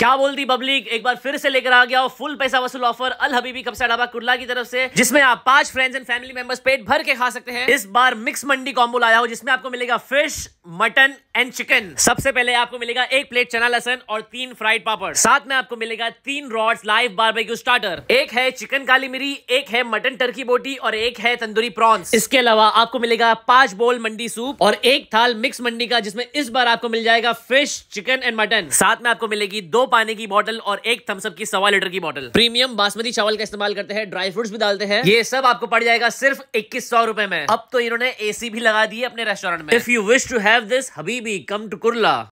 क्या बोलती पब्लिक एक बार फिर से लेकर आ गया हो फुल पैसा वसूल offer Al Habibi Kabsa dhaba Kurla की तरफ से जिसमें आप पांच फ्रेंड्स एंड फैमिली मेंबर्स पेट भर के खा सकते हैं इस बार मिक्स मंडी कॉम्बो लाया हो जिसमें आपको मिलेगा फिश मटन एंड चिकन सबसे पहले आपको मिलेगा एक प्लेट चना लहसन और तीन फ्राइड पापड़ साथ में आपको मिलेगा तीन रॉड्स लाइव बारबेक्यू स्टार्टर एक है चिकन काली मिरी एक है मटन टर्की बोटी और एक है तंदूरी प्रॉन्स इसके अलावा आपको मिलेगा पांच बोल मंडी सूप और एक थाल मिक्स मंडी का जिसमें इस बार आपको मिल जाएगा फिश चिकन एंड मटन साथ में आपको मिलेगी दो पानी की बॉटल और एक थम्सअप की सवा लीटर की बॉटल प्रीमियम बासमती चावल का इस्तेमाल करते हैं ड्राई फ्रूट्स भी डालते हैं ये सब आपको पड़ जाएगा सिर्फ इक्कीस सौ में अब तो इन्होंने ए भी लगा दी अपने रेस्टोरेंट में if you wish to have have this Habibi come to Kurla.